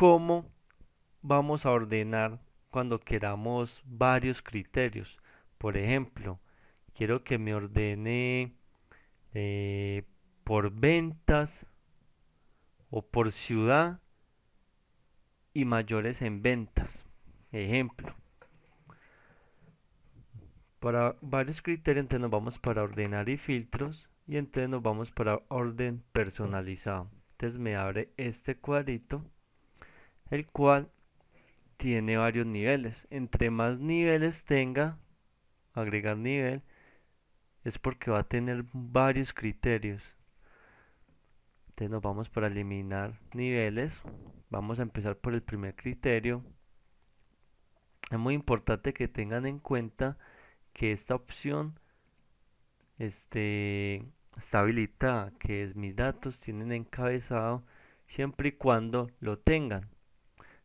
cómo vamos a ordenar cuando queramos varios criterios. Por ejemplo, quiero que me ordene eh, por ventas o por ciudad y mayores en ventas. Ejemplo. Para varios criterios, entonces nos vamos para ordenar y filtros y entonces nos vamos para orden personalizado. Entonces me abre este cuadrito el cual tiene varios niveles. Entre más niveles tenga, agregar nivel, es porque va a tener varios criterios. Entonces nos vamos para eliminar niveles. Vamos a empezar por el primer criterio. Es muy importante que tengan en cuenta que esta opción este, está habilitada, que es mis datos tienen encabezado siempre y cuando lo tengan.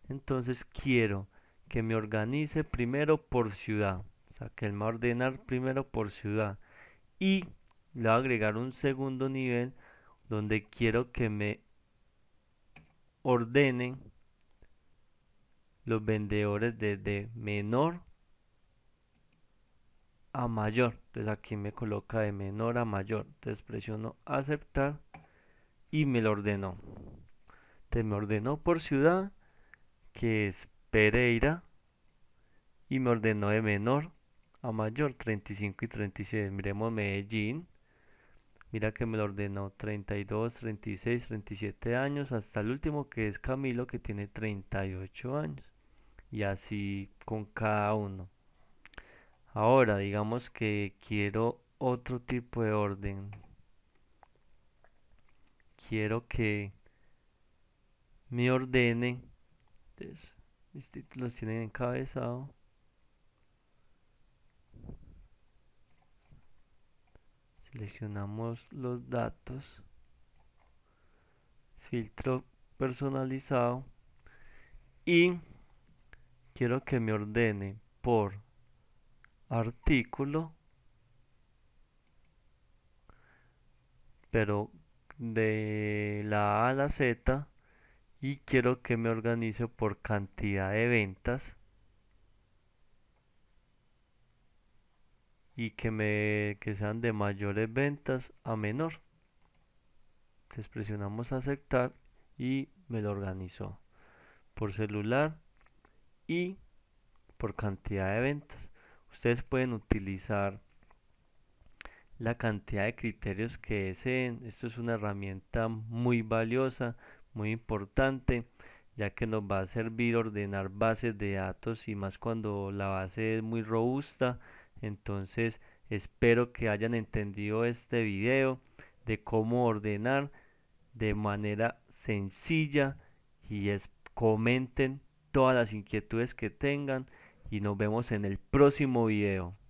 Entonces quiero que me organice primero por ciudad. O sea, que él me va a ordenar primero por ciudad. Y le voy a agregar un segundo nivel donde quiero que me ordenen los vendedores desde menor a mayor. Entonces aquí me coloca de menor a mayor. Entonces presiono aceptar y me lo ordenó. Entonces me ordenó por ciudad que es Pereira y me ordenó de menor a mayor 35 y 36. Miremos Medellín. Mira que me lo ordenó 32, 36, 37 años hasta el último que es Camilo que tiene 38 años. Y así con cada uno. Ahora digamos que quiero otro tipo de orden. Quiero que me ordene mis títulos tienen encabezado. Seleccionamos los datos. Filtro personalizado. Y quiero que me ordene por artículo. Pero de la A a la Z y quiero que me organice por cantidad de ventas y que me sean de mayores ventas a menor entonces presionamos aceptar y me lo organizó por celular y por cantidad de ventas ustedes pueden utilizar la cantidad de criterios que deseen esto es una herramienta muy valiosa muy importante ya que nos va a servir ordenar bases de datos y más cuando la base es muy robusta entonces espero que hayan entendido este video de cómo ordenar de manera sencilla y es, comenten todas las inquietudes que tengan y nos vemos en el próximo video.